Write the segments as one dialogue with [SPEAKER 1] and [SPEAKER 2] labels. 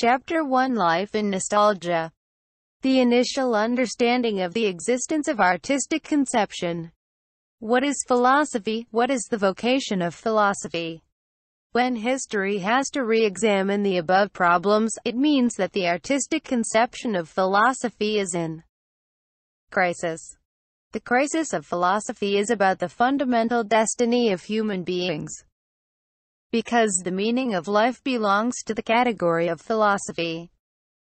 [SPEAKER 1] Chapter 1 Life in Nostalgia The initial understanding of the existence of artistic conception. What is philosophy? What is the vocation of philosophy? When history has to re-examine the above problems, it means that the artistic conception of philosophy is in crisis. The crisis of philosophy is about the fundamental destiny of human beings. Because the meaning of life belongs to the category of philosophy.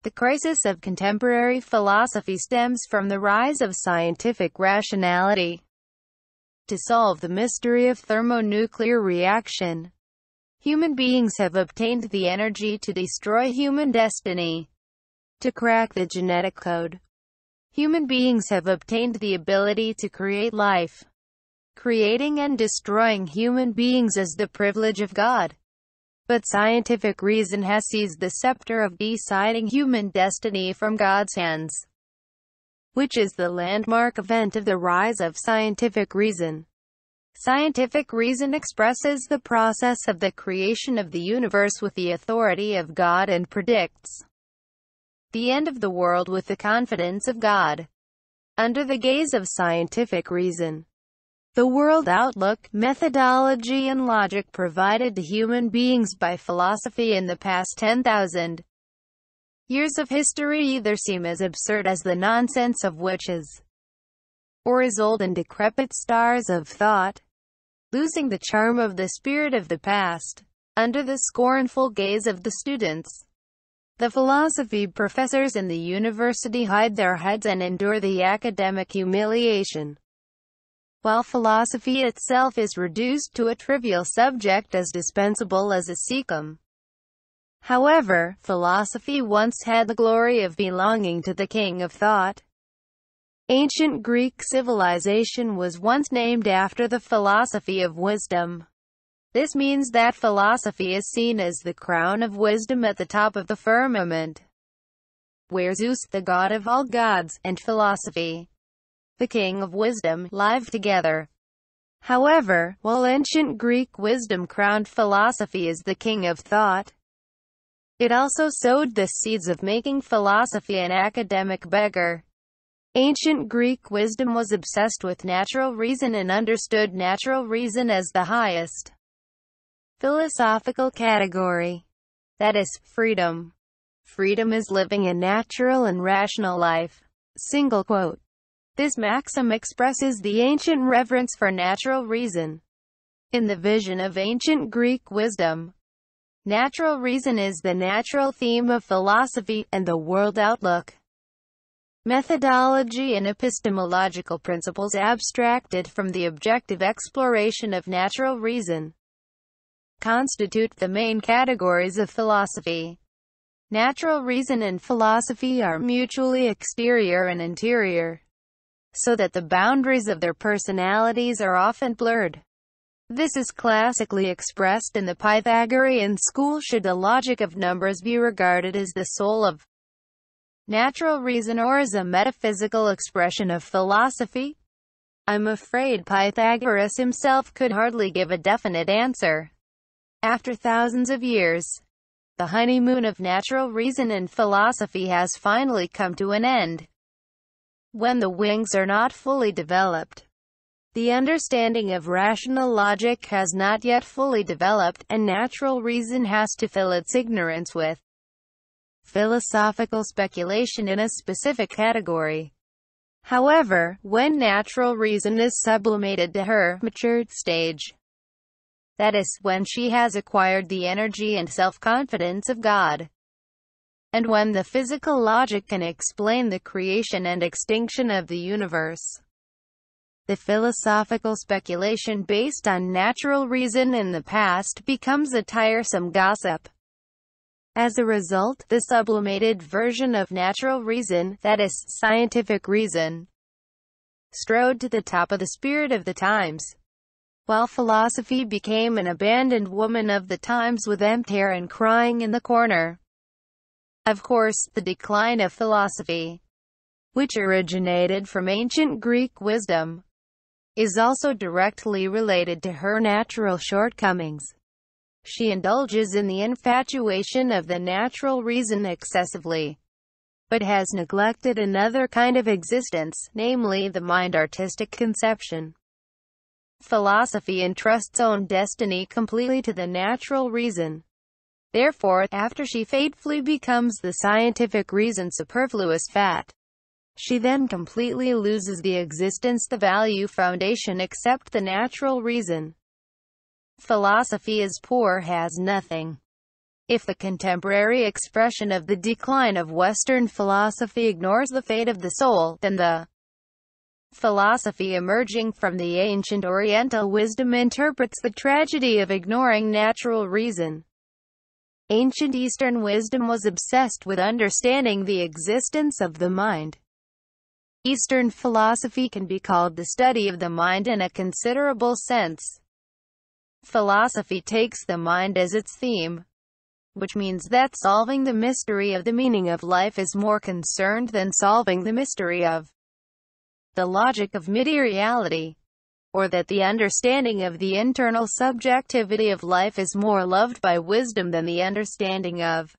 [SPEAKER 1] The crisis of contemporary philosophy stems from the rise of scientific rationality to solve the mystery of thermonuclear reaction. Human beings have obtained the energy to destroy human destiny, to crack the genetic code. Human beings have obtained the ability to create life. Creating and destroying human beings is the privilege of God. But scientific reason has seized the scepter of deciding human destiny from God's hands, which is the landmark event of the rise of scientific reason. Scientific reason expresses the process of the creation of the universe with the authority of God and predicts the end of the world with the confidence of God. Under the gaze of scientific reason, the world outlook, methodology and logic provided to human beings by philosophy in the past 10,000 years of history either seem as absurd as the nonsense of witches, or as old and decrepit stars of thought, losing the charm of the spirit of the past, under the scornful gaze of the students. The philosophy professors in the university hide their heads and endure the academic humiliation while philosophy itself is reduced to a trivial subject as dispensable as a secum. However, philosophy once had the glory of belonging to the king of thought. Ancient Greek civilization was once named after the philosophy of wisdom. This means that philosophy is seen as the crown of wisdom at the top of the firmament, where Zeus, the god of all gods, and philosophy, the King of Wisdom, live together. However, while ancient Greek wisdom crowned philosophy as the king of thought, it also sowed the seeds of making philosophy an academic beggar. Ancient Greek wisdom was obsessed with natural reason and understood natural reason as the highest philosophical category. That is, freedom. Freedom is living a natural and rational life. Single quote. This maxim expresses the ancient reverence for natural reason. In the vision of ancient Greek wisdom, natural reason is the natural theme of philosophy, and the world outlook. Methodology and epistemological principles abstracted from the objective exploration of natural reason constitute the main categories of philosophy. Natural reason and philosophy are mutually exterior and interior so that the boundaries of their personalities are often blurred. This is classically expressed in the Pythagorean school should the logic of numbers be regarded as the soul of natural reason or as a metaphysical expression of philosophy? I'm afraid Pythagoras himself could hardly give a definite answer. After thousands of years, the honeymoon of natural reason and philosophy has finally come to an end when the wings are not fully developed. The understanding of rational logic has not yet fully developed, and natural reason has to fill its ignorance with philosophical speculation in a specific category. However, when natural reason is sublimated to her matured stage, that is, when she has acquired the energy and self-confidence of God, and when the physical logic can explain the creation and extinction of the universe. The philosophical speculation based on natural reason in the past becomes a tiresome gossip. As a result, the sublimated version of natural reason, that is, scientific reason, strode to the top of the spirit of the times. While philosophy became an abandoned woman of the times with empty hair and crying in the corner. Of course, the decline of philosophy, which originated from ancient Greek wisdom, is also directly related to her natural shortcomings. She indulges in the infatuation of the natural reason excessively, but has neglected another kind of existence, namely the mind artistic conception. Philosophy entrusts own destiny completely to the natural reason. Therefore, after she fatefully becomes the scientific reason superfluous fat, she then completely loses the existence the value foundation except the natural reason. Philosophy is poor has nothing. If the contemporary expression of the decline of Western philosophy ignores the fate of the soul, then the philosophy emerging from the ancient Oriental wisdom interprets the tragedy of ignoring natural reason. Ancient Eastern wisdom was obsessed with understanding the existence of the mind. Eastern philosophy can be called the study of the mind in a considerable sense. Philosophy takes the mind as its theme, which means that solving the mystery of the meaning of life is more concerned than solving the mystery of the logic of materiality or that the understanding of the internal subjectivity of life is more loved by wisdom than the understanding of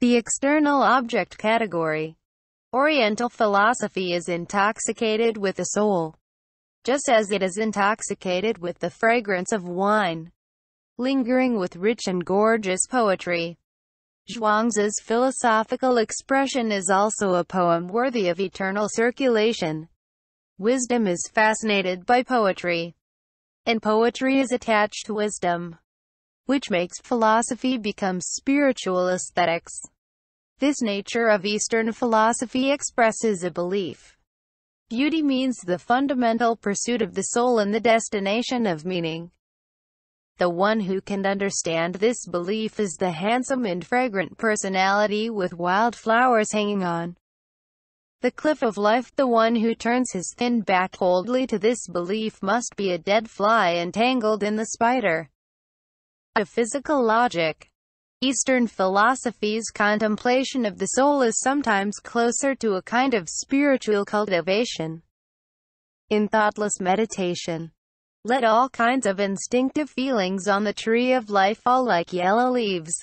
[SPEAKER 1] the external object category. Oriental philosophy is intoxicated with the soul, just as it is intoxicated with the fragrance of wine, lingering with rich and gorgeous poetry. Zhuangzi's philosophical expression is also a poem worthy of eternal circulation. Wisdom is fascinated by poetry, and poetry is attached to wisdom, which makes philosophy become spiritual aesthetics. This nature of Eastern philosophy expresses a belief. Beauty means the fundamental pursuit of the soul and the destination of meaning. The one who can understand this belief is the handsome and fragrant personality with wild flowers hanging on the cliff of life, the one who turns his thin back coldly to this belief must be a dead fly entangled in the spider. A physical logic. Eastern philosophy's contemplation of the soul is sometimes closer to a kind of spiritual cultivation. In thoughtless meditation, let all kinds of instinctive feelings on the tree of life fall like yellow leaves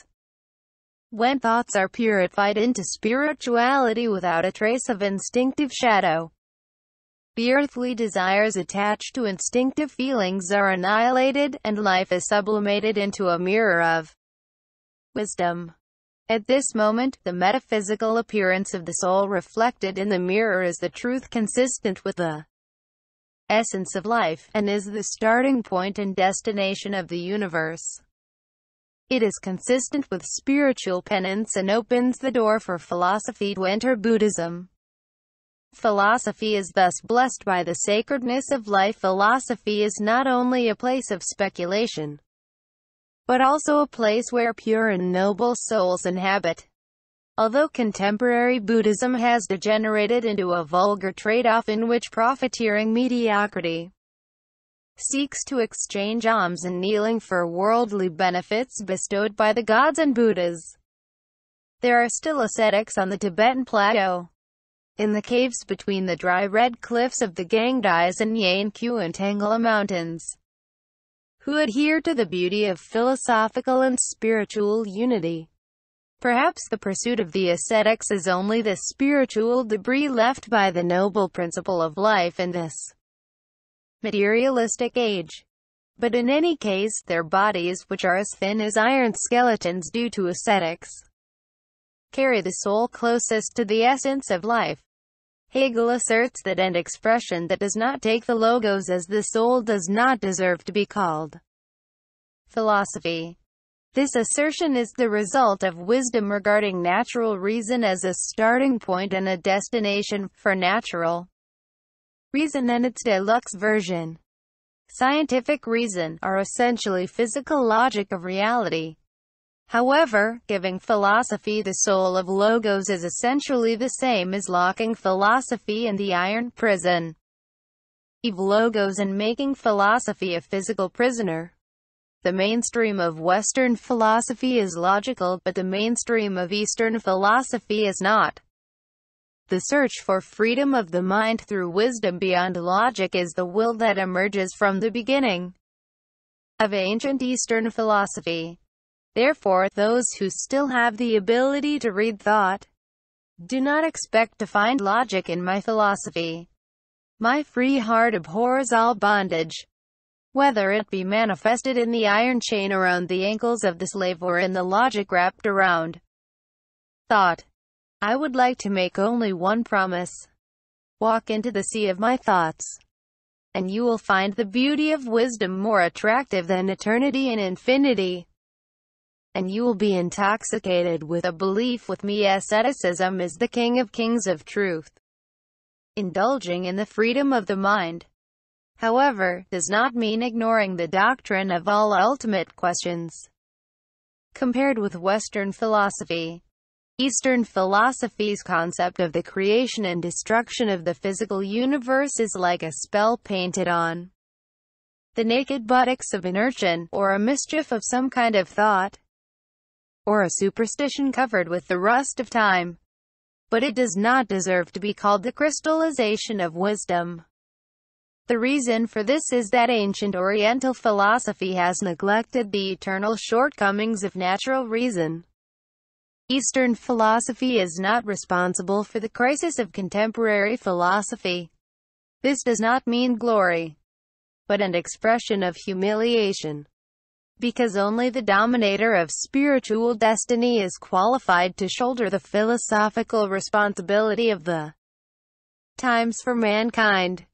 [SPEAKER 1] when thoughts are purified into spirituality without a trace of instinctive shadow. The earthly desires attached to instinctive feelings are annihilated, and life is sublimated into a mirror of wisdom. At this moment, the metaphysical appearance of the soul reflected in the mirror is the truth consistent with the essence of life, and is the starting point and destination of the universe. It is consistent with spiritual penance and opens the door for philosophy to enter Buddhism. Philosophy is thus blessed by the sacredness of life. Philosophy is not only a place of speculation, but also a place where pure and noble souls inhabit. Although contemporary Buddhism has degenerated into a vulgar trade-off in which profiteering mediocrity seeks to exchange alms and kneeling for worldly benefits bestowed by the gods and Buddhas. There are still ascetics on the Tibetan plateau. In the caves between the dry red cliffs of the Ganges and Yankyu and Tangla Mountains, who adhere to the beauty of philosophical and spiritual unity. Perhaps the pursuit of the ascetics is only the spiritual debris left by the noble principle of life in this materialistic age. But in any case, their bodies, which are as thin as iron skeletons due to ascetics, carry the soul closest to the essence of life. Hegel asserts that an expression that does not take the logos as the soul does not deserve to be called philosophy. This assertion is the result of wisdom regarding natural reason as a starting point and a destination for natural Reason and its deluxe version, scientific reason, are essentially physical logic of reality. However, giving philosophy the soul of logos is essentially the same as locking philosophy in the iron prison of logos and making philosophy a physical prisoner. The mainstream of Western philosophy is logical, but the mainstream of Eastern philosophy is not. The search for freedom of the mind through wisdom beyond logic is the will that emerges from the beginning of ancient Eastern philosophy. Therefore, those who still have the ability to read thought do not expect to find logic in my philosophy. My free heart abhors all bondage, whether it be manifested in the iron chain around the ankles of the slave or in the logic wrapped around thought. I would like to make only one promise. Walk into the sea of my thoughts, and you will find the beauty of wisdom more attractive than eternity and infinity. And you will be intoxicated with a belief with me asceticism is the king of kings of truth. Indulging in the freedom of the mind, however, does not mean ignoring the doctrine of all ultimate questions. Compared with Western philosophy, Eastern philosophy's concept of the creation and destruction of the physical universe is like a spell painted on the naked buttocks of inertion, or a mischief of some kind of thought, or a superstition covered with the rust of time. But it does not deserve to be called the crystallization of wisdom. The reason for this is that ancient Oriental philosophy has neglected the eternal shortcomings of natural reason Eastern philosophy is not responsible for the crisis of contemporary philosophy. This does not mean glory, but an expression of humiliation. Because only the dominator of spiritual destiny is qualified to shoulder the philosophical responsibility of the times for mankind.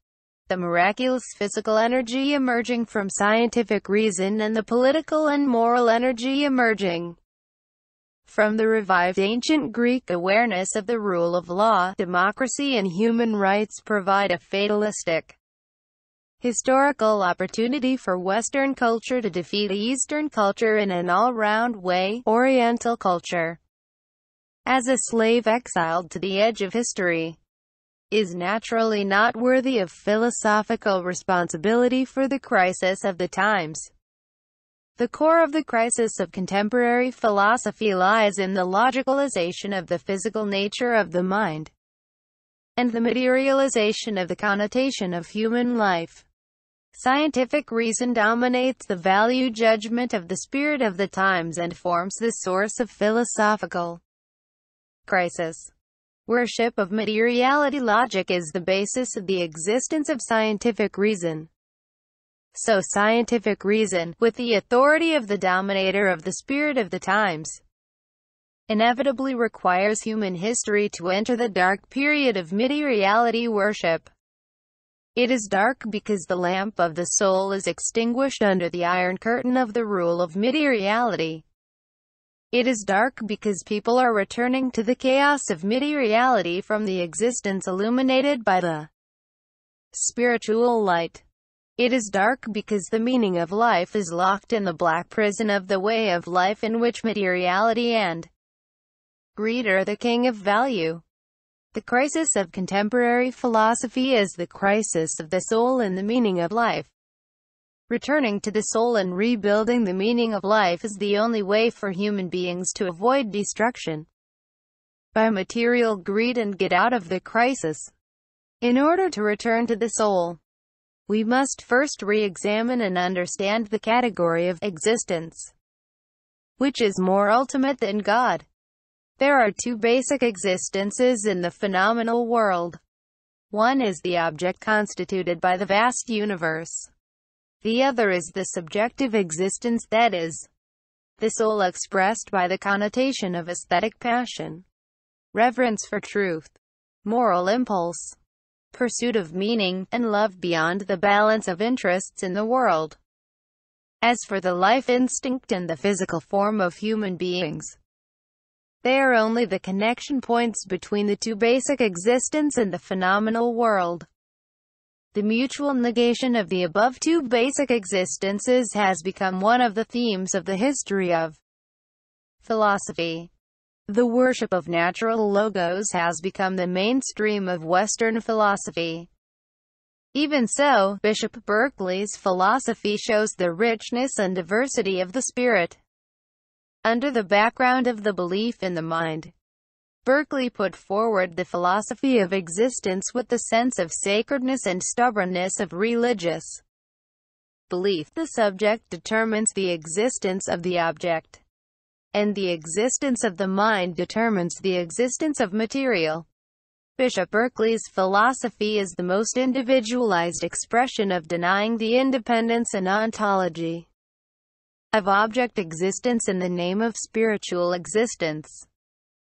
[SPEAKER 1] The miraculous physical energy emerging from scientific reason and the political and moral energy emerging from the revived ancient Greek awareness of the rule of law, democracy and human rights provide a fatalistic historical opportunity for Western culture to defeat Eastern culture in an all-round way, Oriental culture, as a slave exiled to the edge of history, is naturally not worthy of philosophical responsibility for the crisis of the times. The core of the crisis of contemporary philosophy lies in the logicalization of the physical nature of the mind and the materialization of the connotation of human life. Scientific reason dominates the value judgment of the spirit of the times and forms the source of philosophical crisis. Worship of materiality logic is the basis of the existence of scientific reason so scientific reason, with the authority of the dominator of the spirit of the times, inevitably requires human history to enter the dark period of materiality worship. It is dark because the lamp of the soul is extinguished under the iron curtain of the rule of materiality. It is dark because people are returning to the chaos of materiality from the existence illuminated by the spiritual light. It is dark because the meaning of life is locked in the black prison of the way of life in which materiality and greed are the king of value. The crisis of contemporary philosophy is the crisis of the soul and the meaning of life. Returning to the soul and rebuilding the meaning of life is the only way for human beings to avoid destruction by material greed and get out of the crisis. In order to return to the soul, we must first re-examine and understand the category of existence, which is more ultimate than God. There are two basic existences in the phenomenal world. One is the object constituted by the vast universe. The other is the subjective existence that is, the soul expressed by the connotation of aesthetic passion, reverence for truth, moral impulse, pursuit of meaning, and love beyond the balance of interests in the world. As for the life instinct and the physical form of human beings, they are only the connection points between the two basic existence and the phenomenal world. The mutual negation of the above two basic existences has become one of the themes of the history of philosophy. The worship of natural logos has become the mainstream of Western philosophy. Even so, Bishop Berkeley's philosophy shows the richness and diversity of the spirit. Under the background of the belief in the mind, Berkeley put forward the philosophy of existence with the sense of sacredness and stubbornness of religious belief. The subject determines the existence of the object and the existence of the mind determines the existence of material. Bishop Berkeley's philosophy is the most individualized expression of denying the independence and ontology of object existence in the name of spiritual existence.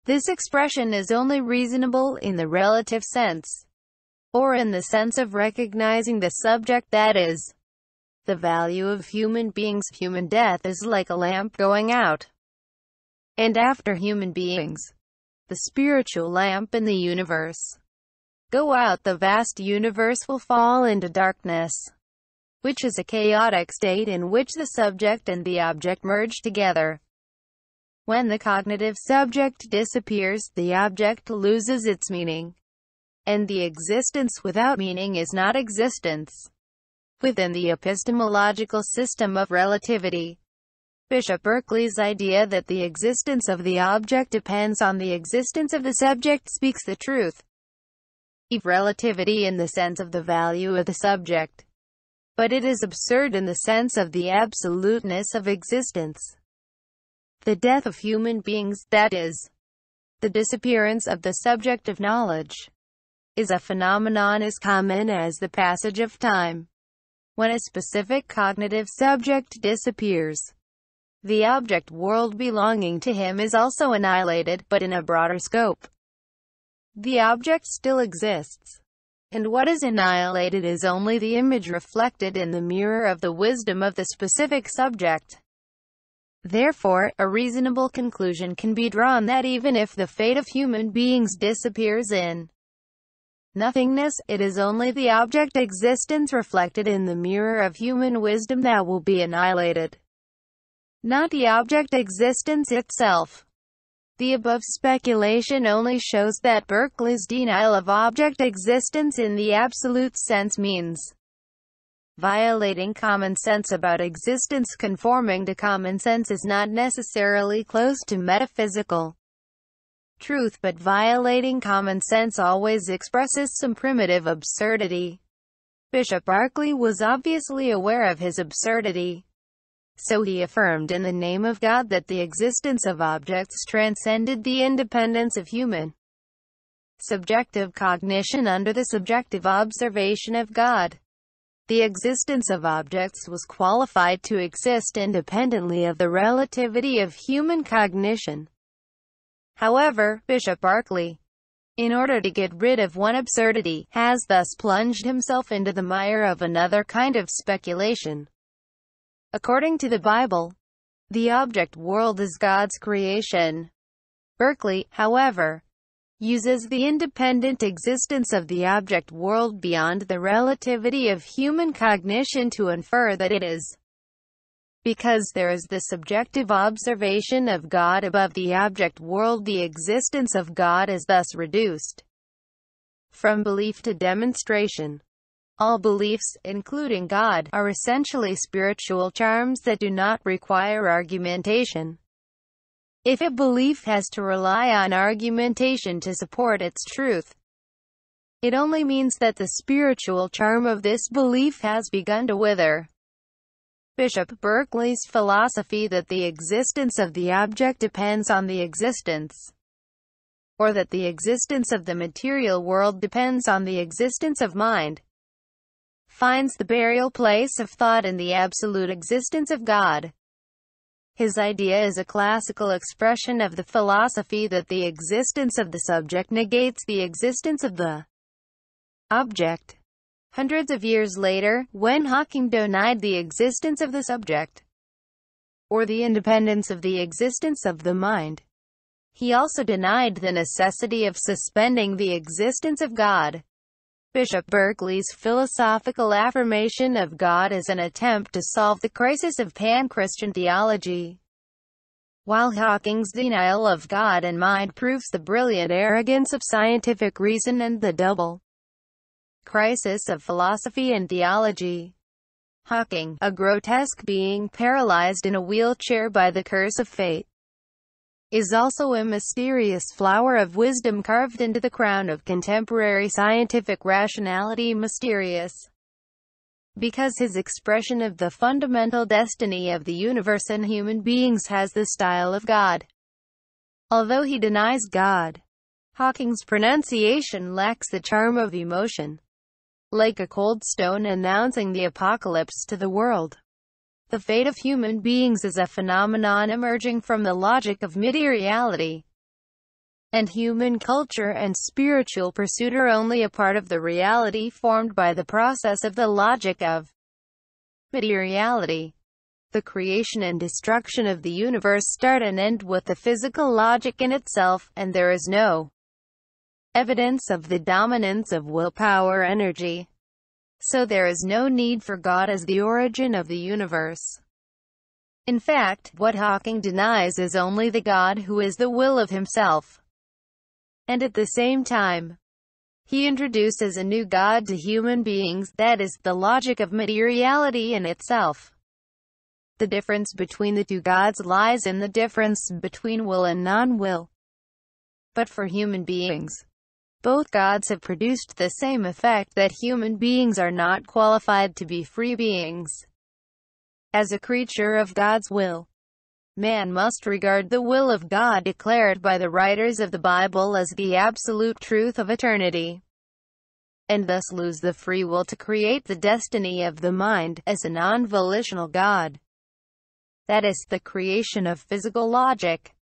[SPEAKER 1] This expression is only reasonable in the relative sense, or in the sense of recognizing the subject that is. The value of human beings. Human death is like a lamp going out and after human beings. The spiritual lamp in the universe. Go out the vast universe will fall into darkness, which is a chaotic state in which the subject and the object merge together. When the cognitive subject disappears, the object loses its meaning. And the existence without meaning is not existence. Within the epistemological system of relativity, Bishop Berkeley's idea that the existence of the object depends on the existence of the subject speaks the truth of relativity in the sense of the value of the subject. But it is absurd in the sense of the absoluteness of existence. The death of human beings, that is, the disappearance of the subject of knowledge, is a phenomenon as common as the passage of time. When a specific cognitive subject disappears, the object world belonging to him is also annihilated, but in a broader scope. The object still exists. And what is annihilated is only the image reflected in the mirror of the wisdom of the specific subject. Therefore, a reasonable conclusion can be drawn that even if the fate of human beings disappears in nothingness, it is only the object existence reflected in the mirror of human wisdom that will be annihilated not the object existence itself. The above speculation only shows that Berkeley's denial of object existence in the absolute sense means violating common sense about existence conforming to common sense is not necessarily close to metaphysical truth but violating common sense always expresses some primitive absurdity. Bishop Berkeley was obviously aware of his absurdity. So he affirmed in the name of God that the existence of objects transcended the independence of human subjective cognition under the subjective observation of God. The existence of objects was qualified to exist independently of the relativity of human cognition. However, Bishop Berkeley, in order to get rid of one absurdity, has thus plunged himself into the mire of another kind of speculation. According to the Bible, the object world is God's creation. Berkeley, however, uses the independent existence of the object world beyond the relativity of human cognition to infer that it is. Because there is the subjective observation of God above the object world the existence of God is thus reduced from belief to demonstration. All beliefs, including God, are essentially spiritual charms that do not require argumentation. If a belief has to rely on argumentation to support its truth, it only means that the spiritual charm of this belief has begun to wither. Bishop Berkeley's philosophy that the existence of the object depends on the existence or that the existence of the material world depends on the existence of mind, finds the burial place of thought in the absolute existence of God. His idea is a classical expression of the philosophy that the existence of the subject negates the existence of the object. Hundreds of years later, when Hawking denied the existence of the subject, or the independence of the existence of the mind, he also denied the necessity of suspending the existence of God. Bishop Berkeley's philosophical affirmation of God is an attempt to solve the crisis of pan-Christian theology, while Hawking's denial of God and mind proves the brilliant arrogance of scientific reason and the double crisis of philosophy and theology. Hawking, a grotesque being paralyzed in a wheelchair by the curse of fate, is also a mysterious flower of wisdom carved into the crown of contemporary scientific rationality mysterious because his expression of the fundamental destiny of the universe and human beings has the style of God. Although he denies God, Hawking's pronunciation lacks the charm of emotion, like a cold stone announcing the apocalypse to the world. The fate of human beings is a phenomenon emerging from the logic of materiality and human culture and spiritual pursuit are only a part of the reality formed by the process of the logic of materiality. The creation and destruction of the universe start and end with the physical logic in itself, and there is no evidence of the dominance of willpower energy, so there is no need for God as the origin of the universe. In fact, what Hawking denies is only the God who is the will of himself. And at the same time, he introduces a new God to human beings, that is, the logic of materiality in itself. The difference between the two gods lies in the difference between will and non-will. But for human beings, both gods have produced the same effect that human beings are not qualified to be free beings. As a creature of God's will, man must regard the will of God declared by the writers of the Bible as the absolute truth of eternity, and thus lose the free will to create the destiny of the mind, as a non-volitional God. That is, the creation of physical logic.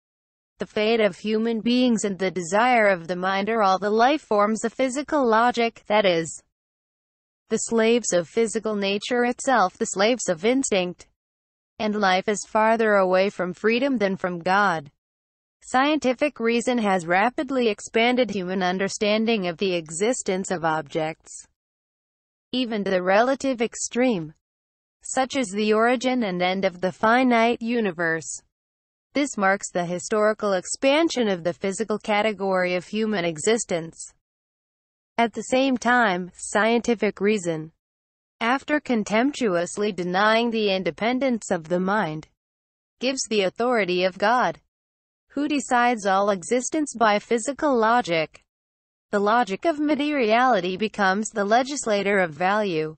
[SPEAKER 1] The fate of human beings and the desire of the mind are all the life forms of physical logic, that is, the slaves of physical nature itself, the slaves of instinct. And life is farther away from freedom than from God. Scientific reason has rapidly expanded human understanding of the existence of objects, even to the relative extreme, such as the origin and end of the finite universe. This marks the historical expansion of the physical category of human existence. At the same time, scientific reason, after contemptuously denying the independence of the mind, gives the authority of God, who decides all existence by physical logic. The logic of materiality becomes the legislator of value,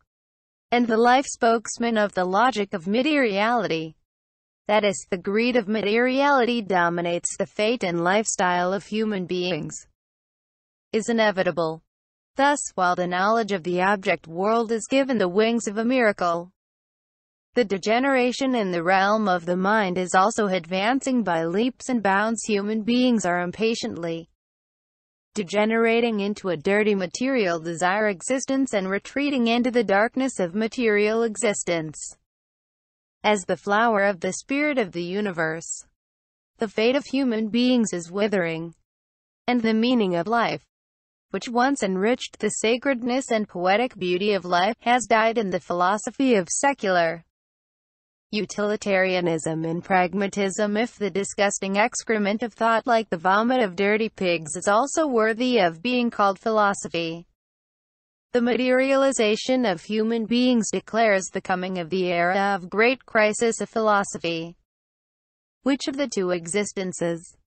[SPEAKER 1] and the life spokesman of the logic of materiality. That is, the greed of materiality dominates the fate and lifestyle of human beings, is inevitable. Thus, while the knowledge of the object world is given the wings of a miracle, the degeneration in the realm of the mind is also advancing by leaps and bounds. Human beings are impatiently degenerating into a dirty material desire existence and retreating into the darkness of material existence as the flower of the spirit of the universe. The fate of human beings is withering, and the meaning of life, which once enriched the sacredness and poetic beauty of life, has died in the philosophy of secular utilitarianism and pragmatism if the disgusting excrement of thought like the vomit of dirty pigs is also worthy of being called philosophy. The materialization of human beings declares the coming of the era of great crisis of philosophy. Which of the two existences?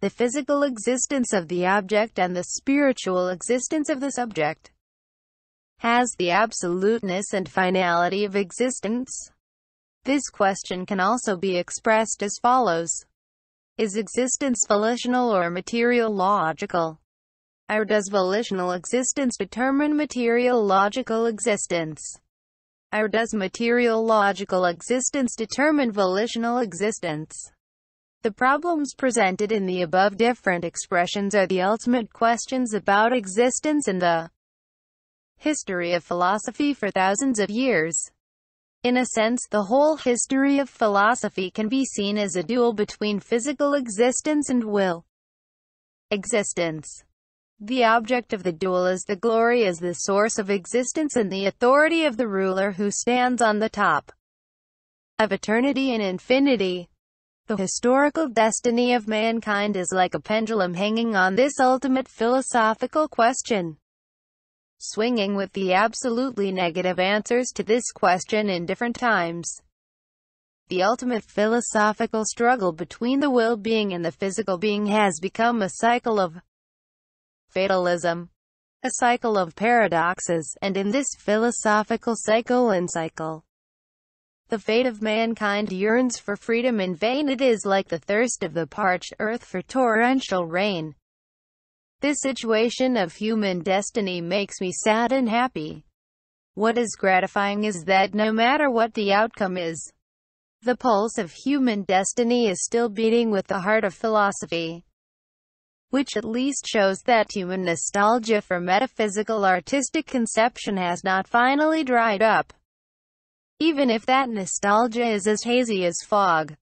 [SPEAKER 1] The physical existence of the object and the spiritual existence of the subject has the absoluteness and finality of existence? This question can also be expressed as follows. Is existence volitional or material logical? Or does volitional existence determine material logical existence? Or does material logical existence determine volitional existence? The problems presented in the above different expressions are the ultimate questions about existence in the history of philosophy for thousands of years. In a sense, the whole history of philosophy can be seen as a duel between physical existence and will existence. The object of the duel is the glory is the source of existence and the authority of the ruler who stands on the top of eternity and infinity. The historical destiny of mankind is like a pendulum hanging on this ultimate philosophical question. Swinging with the absolutely negative answers to this question in different times. The ultimate philosophical struggle between the will being and the physical being has become a cycle of fatalism, a cycle of paradoxes, and in this philosophical cycle and cycle, the fate of mankind yearns for freedom in vain it is like the thirst of the parched earth for torrential rain. This situation of human destiny makes me sad and happy. What is gratifying is that no matter what the outcome is, the pulse of human destiny is still beating with the heart of philosophy which at least shows that human nostalgia for metaphysical artistic conception has not finally dried up. Even if that nostalgia is as hazy as fog.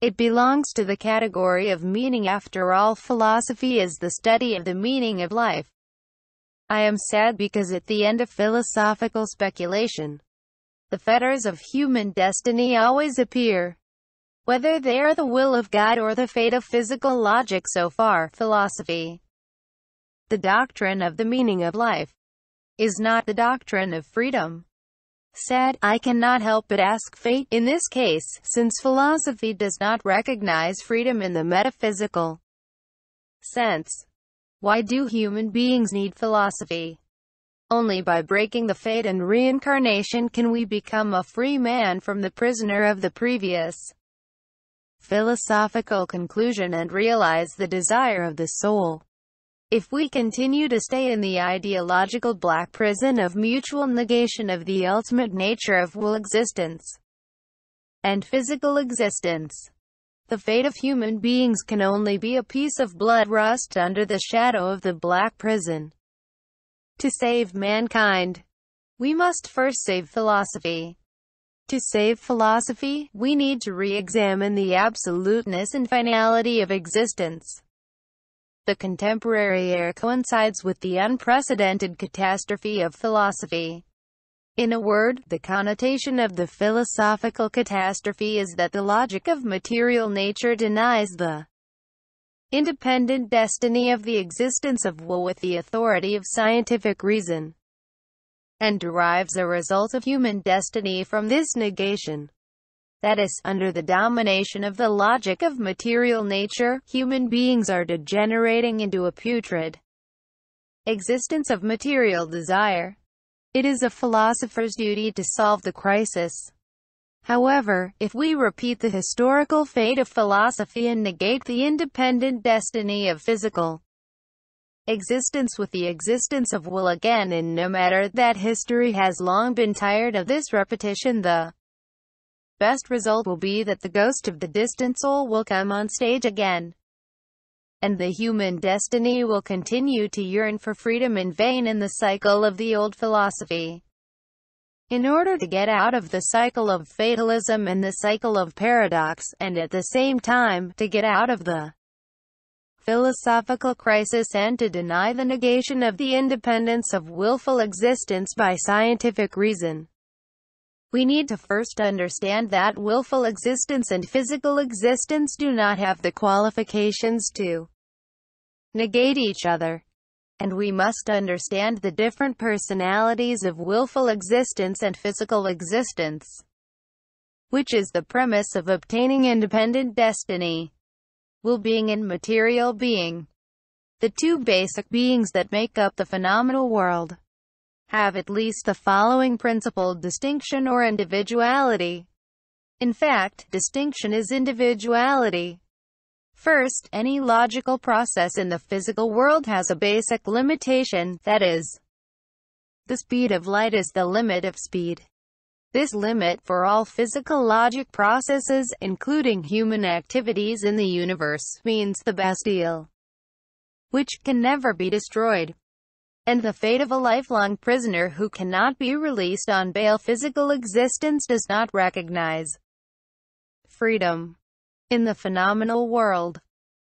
[SPEAKER 1] It belongs to the category of meaning after all philosophy is the study of the meaning of life. I am sad because at the end of philosophical speculation, the fetters of human destiny always appear. Whether they are the will of God or the fate of physical logic so far, philosophy, the doctrine of the meaning of life, is not the doctrine of freedom. Said I cannot help but ask fate, in this case, since philosophy does not recognize freedom in the metaphysical sense. Why do human beings need philosophy? Only by breaking the fate and reincarnation can we become a free man from the prisoner of the previous philosophical conclusion and realize the desire of the soul. If we continue to stay in the ideological black prison of mutual negation of the ultimate nature of will existence and physical existence, the fate of human beings can only be a piece of blood rust under the shadow of the black prison. To save mankind, we must first save philosophy. To save philosophy, we need to re-examine the absoluteness and finality of existence. The contemporary era coincides with the unprecedented catastrophe of philosophy. In a word, the connotation of the philosophical catastrophe is that the logic of material nature denies the independent destiny of the existence of will with the authority of scientific reason and derives a result of human destiny from this negation. That is, under the domination of the logic of material nature, human beings are degenerating into a putrid existence of material desire. It is a philosopher's duty to solve the crisis. However, if we repeat the historical fate of philosophy and negate the independent destiny of physical existence with the existence of will again and no matter that history has long been tired of this repetition the best result will be that the ghost of the distant soul will come on stage again and the human destiny will continue to yearn for freedom in vain in the cycle of the old philosophy. In order to get out of the cycle of fatalism and the cycle of paradox, and at the same time, to get out of the philosophical crisis and to deny the negation of the independence of willful existence by scientific reason. We need to first understand that willful existence and physical existence do not have the qualifications to negate each other. And we must understand the different personalities of willful existence and physical existence, which is the premise of obtaining independent destiny will being and material being, the two basic beings that make up the phenomenal world, have at least the following principled distinction or individuality. In fact, distinction is individuality. First, any logical process in the physical world has a basic limitation, that is, the speed of light is the limit of speed. This limit for all physical logic processes, including human activities in the universe, means the Bastille, which can never be destroyed, and the fate of a lifelong prisoner who cannot be released on bail physical existence does not recognize freedom. In the phenomenal world,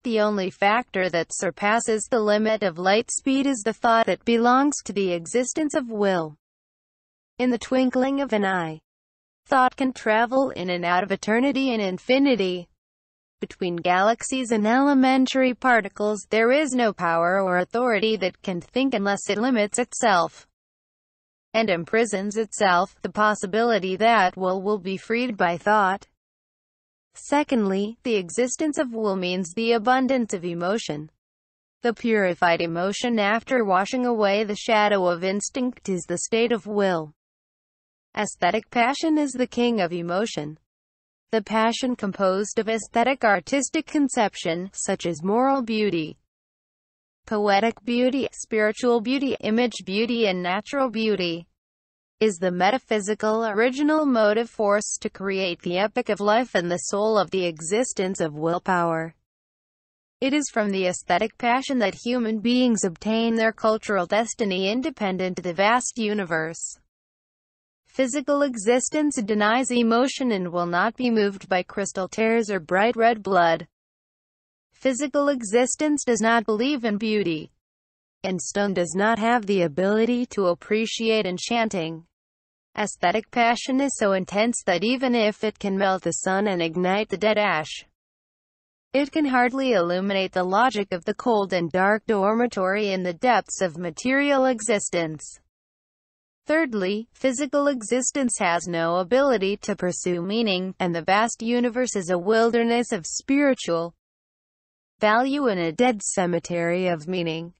[SPEAKER 1] the only factor that surpasses the limit of light speed is the thought that belongs to the existence of will in the twinkling of an eye. Thought can travel in and out of eternity and infinity. Between galaxies and elementary particles, there is no power or authority that can think unless it limits itself and imprisons itself, the possibility that will will be freed by thought. Secondly, the existence of will means the abundance of emotion. The purified emotion after washing away the shadow of instinct is the state of will. Aesthetic passion is the king of emotion. The passion composed of aesthetic artistic conception, such as moral beauty, poetic beauty, spiritual beauty, image beauty and natural beauty, is the metaphysical original motive force to create the epic of life and the soul of the existence of willpower. It is from the aesthetic passion that human beings obtain their cultural destiny independent of the vast universe physical existence denies emotion and will not be moved by crystal tears or bright red blood. Physical existence does not believe in beauty. And stone does not have the ability to appreciate enchanting. Aesthetic passion is so intense that even if it can melt the sun and ignite the dead ash, it can hardly illuminate the logic of the cold and dark dormitory in the depths of material existence. Thirdly, physical existence has no ability to pursue meaning, and the vast universe is a wilderness of spiritual value and a dead cemetery of meaning.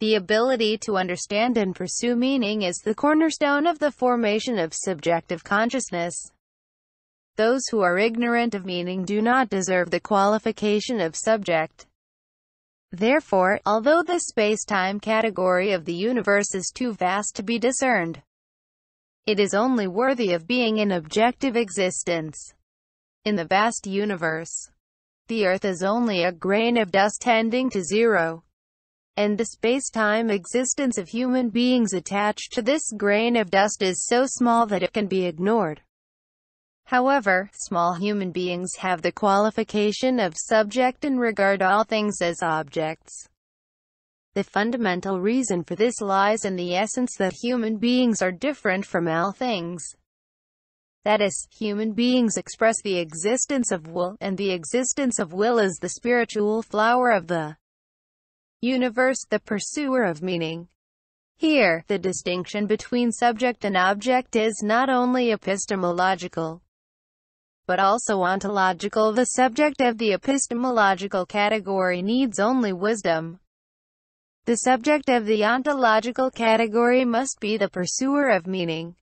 [SPEAKER 1] The ability to understand and pursue meaning is the cornerstone of the formation of subjective consciousness. Those who are ignorant of meaning do not deserve the qualification of subject. Therefore, although the space-time category of the universe is too vast to be discerned, it is only worthy of being in objective existence. In the vast universe, the Earth is only a grain of dust tending to zero, and the space-time existence of human beings attached to this grain of dust is so small that it can be ignored. However, small human beings have the qualification of subject and regard all things as objects. The fundamental reason for this lies in the essence that human beings are different from all things. That is, human beings express the existence of will, and the existence of will is the spiritual flower of the universe, the pursuer of meaning. Here, the distinction between subject and object is not only epistemological, but also ontological. The subject of the epistemological category needs only wisdom. The subject of the ontological category must be the pursuer of meaning.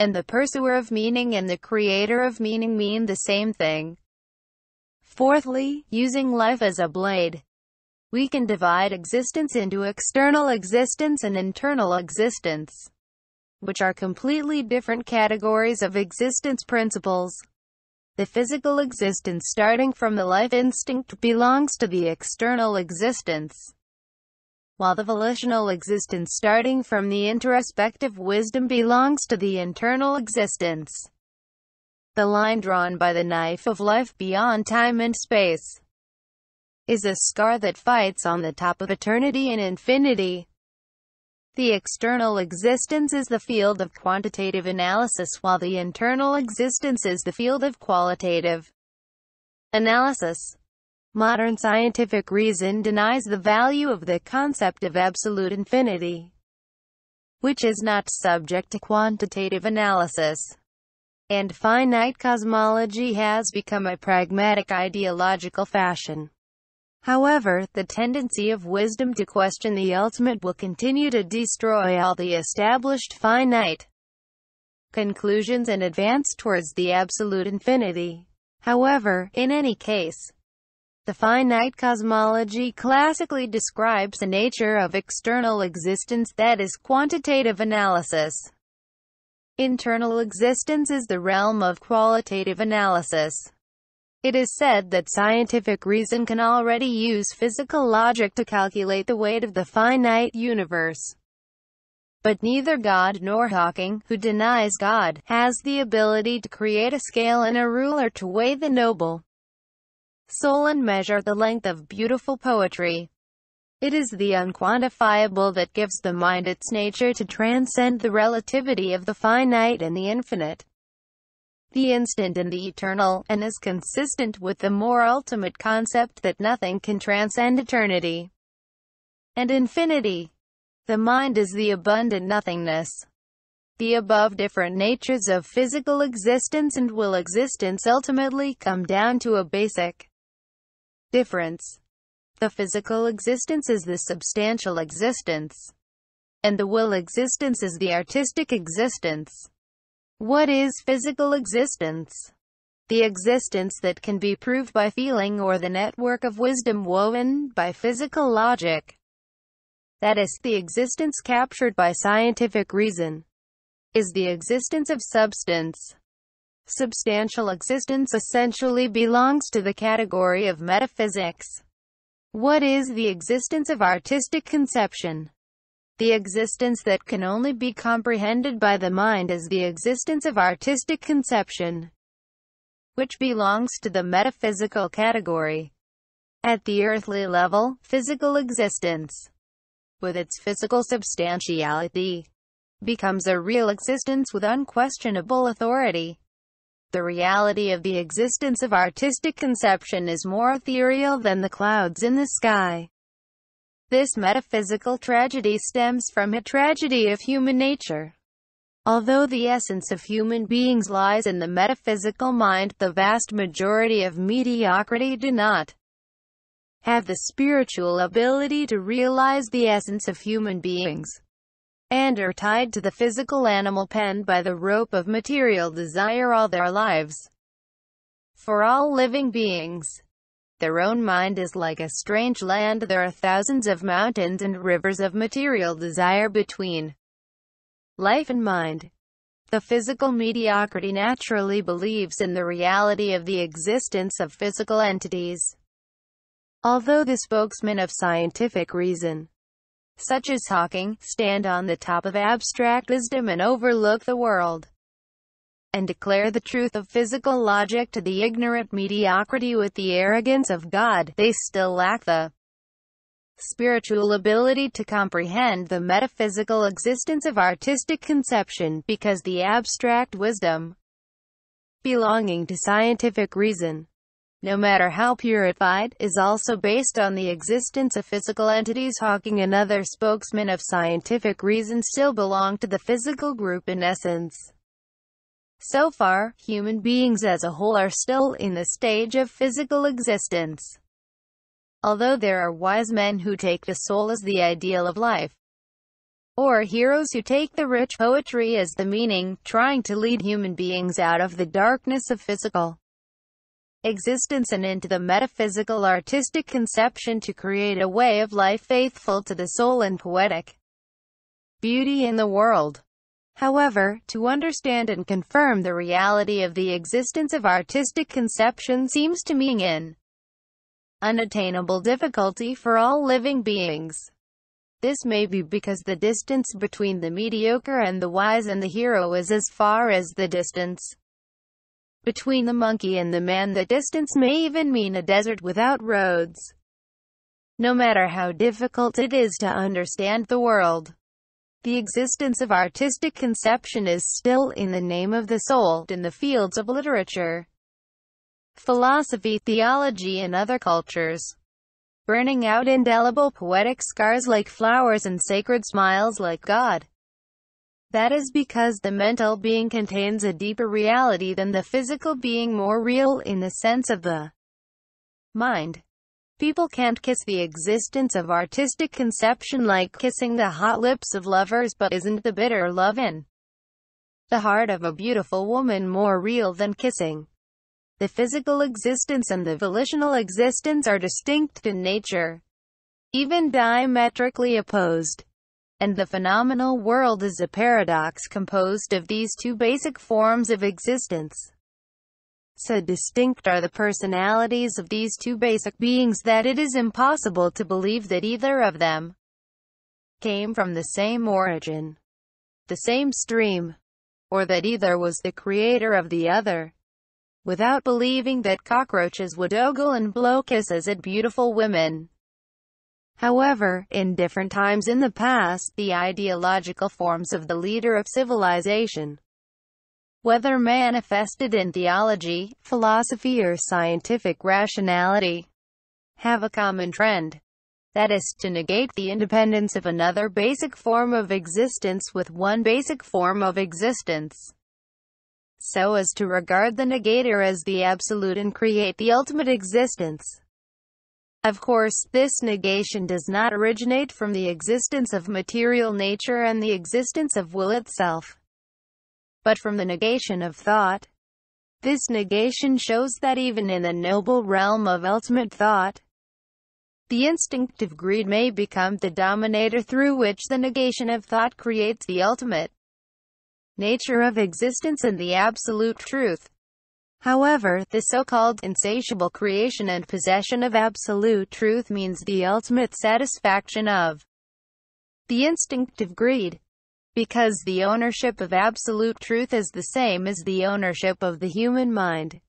[SPEAKER 1] And the pursuer of meaning and the creator of meaning mean the same thing. Fourthly, using life as a blade. We can divide existence into external existence and internal existence, which are completely different categories of existence principles. The physical existence starting from the life instinct belongs to the external existence, while the volitional existence starting from the introspective wisdom belongs to the internal existence. The line drawn by the knife of life beyond time and space is a scar that fights on the top of eternity and infinity. The external existence is the field of quantitative analysis while the internal existence is the field of qualitative analysis. Modern scientific reason denies the value of the concept of absolute infinity, which is not subject to quantitative analysis. And finite cosmology has become a pragmatic ideological fashion. However, the tendency of wisdom to question the ultimate will continue to destroy all the established finite conclusions and advance towards the absolute infinity. However, in any case, the finite cosmology classically describes the nature of external existence that is quantitative analysis. Internal existence is the realm of qualitative analysis. It is said that scientific reason can already use physical logic to calculate the weight of the finite universe. But neither God nor Hawking, who denies God, has the ability to create a scale and a ruler to weigh the noble soul and measure the length of beautiful poetry. It is the unquantifiable that gives the mind its nature to transcend the relativity of the finite and the infinite the instant and the eternal, and is consistent with the more ultimate concept that nothing can transcend eternity and infinity. The mind is the abundant nothingness. The above different natures of physical existence and will existence ultimately come down to a basic difference. The physical existence is the substantial existence, and the will existence is the artistic existence. What is physical existence? The existence that can be proved by feeling or the network of wisdom woven by physical logic. That is, the existence captured by scientific reason is the existence of substance. Substantial existence essentially belongs to the category of metaphysics. What is the existence of artistic conception? The existence that can only be comprehended by the mind is the existence of artistic conception, which belongs to the metaphysical category. At the earthly level, physical existence, with its physical substantiality, becomes a real existence with unquestionable authority. The reality of the existence of artistic conception is more ethereal than the clouds in the sky. This metaphysical tragedy stems from a tragedy of human nature. Although the essence of human beings lies in the metaphysical mind, the vast majority of mediocrity do not have the spiritual ability to realize the essence of human beings, and are tied to the physical animal pen by the rope of material desire all their lives. For all living beings, their own mind is like a strange land. There are thousands of mountains and rivers of material desire between life and mind. The physical mediocrity naturally believes in the reality of the existence of physical entities. Although the spokesmen of scientific reason, such as Hawking, stand on the top of abstract wisdom and overlook the world and declare the truth of physical logic to the ignorant mediocrity with the arrogance of God, they still lack the spiritual ability to comprehend the metaphysical existence of artistic conception, because the abstract wisdom belonging to scientific reason, no matter how purified, is also based on the existence of physical entities. Hawking and other spokesmen of scientific reason still belong to the physical group in essence. So far, human beings as a whole are still in the stage of physical existence. Although there are wise men who take the soul as the ideal of life, or heroes who take the rich poetry as the meaning, trying to lead human beings out of the darkness of physical existence and into the metaphysical artistic conception to create a way of life faithful to the soul and poetic beauty in the world. However, to understand and confirm the reality of the existence of artistic conception seems to me an unattainable difficulty for all living beings. This may be because the distance between the mediocre and the wise and the hero is as far as the distance between the monkey and the man. The distance may even mean a desert without roads. No matter how difficult it is to understand the world, the existence of artistic conception is still in the name of the soul, in the fields of literature, philosophy, theology and other cultures. Burning out indelible poetic scars like flowers and sacred smiles like God. That is because the mental being contains a deeper reality than the physical being more real in the sense of the mind. People can't kiss the existence of artistic conception like kissing the hot lips of lovers but isn't the bitter love in the heart of a beautiful woman more real than kissing? The physical existence and the volitional existence are distinct in nature, even diametrically opposed. And the phenomenal world is a paradox composed of these two basic forms of existence. So distinct are the personalities of these two basic beings that it is impossible to believe that either of them came from the same origin, the same stream, or that either was the creator of the other. Without believing that cockroaches would ogle and blow kisses at beautiful women. However, in different times in the past, the ideological forms of the leader of civilization whether manifested in theology, philosophy or scientific rationality, have a common trend. That is, to negate the independence of another basic form of existence with one basic form of existence, so as to regard the negator as the absolute and create the ultimate existence. Of course, this negation does not originate from the existence of material nature and the existence of will itself but from the negation of thought. This negation shows that even in the noble realm of ultimate thought, the instinctive greed may become the dominator through which the negation of thought creates the ultimate nature of existence and the absolute truth. However, the so-called insatiable creation and possession of absolute truth means the ultimate satisfaction of the instinctive greed. Because the ownership of absolute truth is the same as the ownership of the human mind.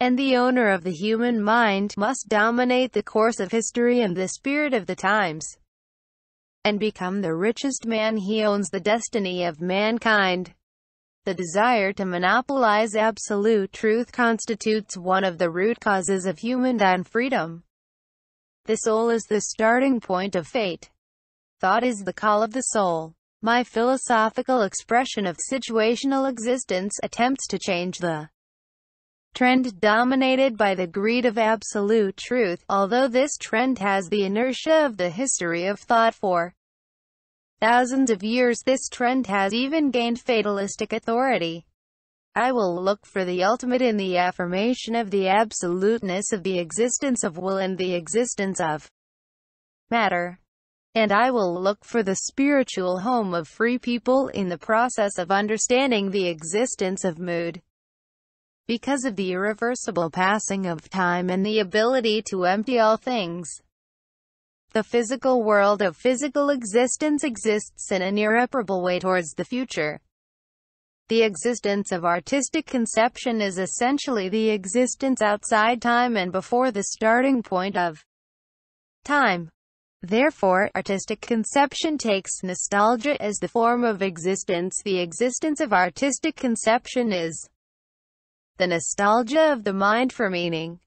[SPEAKER 1] And the owner of the human mind must dominate the course of history and the spirit of the times. And become the richest man he owns the destiny of mankind. The desire to monopolize absolute truth constitutes one of the root causes of human unfreedom. The soul is the starting point of fate. Thought is the call of the soul. My philosophical expression of situational existence attempts to change the trend dominated by the greed of absolute truth, although this trend has the inertia of the history of thought for thousands of years this trend has even gained fatalistic authority. I will look for the ultimate in the affirmation of the absoluteness of the existence of will and the existence of matter and I will look for the spiritual home of free people in the process of understanding the existence of mood. Because of the irreversible passing of time and the ability to empty all things, the physical world of physical existence exists in an irreparable way towards the future. The existence of artistic conception is essentially the existence outside time and before the starting point of time. Therefore, artistic conception takes nostalgia as the form of existence. The existence of artistic conception is the nostalgia of the mind for meaning.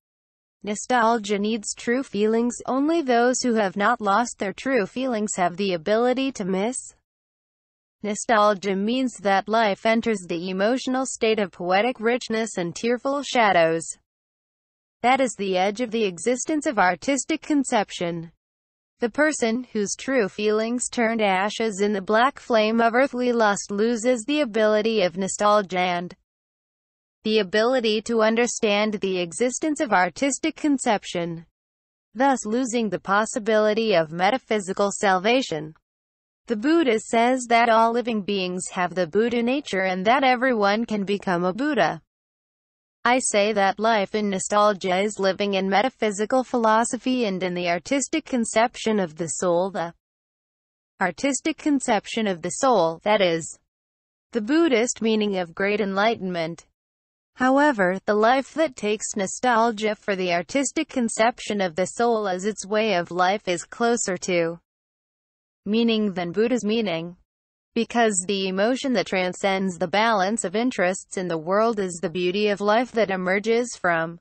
[SPEAKER 1] Nostalgia needs true feelings. Only those who have not lost their true feelings have the ability to miss. Nostalgia means that life enters the emotional state of poetic richness and tearful shadows. That is the edge of the existence of artistic conception. The person whose true feelings turned ashes in the black flame of earthly lust loses the ability of nostalgia and the ability to understand the existence of artistic conception, thus losing the possibility of metaphysical salvation. The Buddha says that all living beings have the Buddha nature and that everyone can become a Buddha. I say that life in nostalgia is living in metaphysical philosophy and in the artistic conception of the soul the artistic conception of the soul, that is, the Buddhist meaning of great enlightenment. However, the life that takes nostalgia for the artistic conception of the soul as its way of life is closer to meaning than Buddha's meaning. Because the emotion that transcends the balance of interests in the world is the beauty of life that emerges from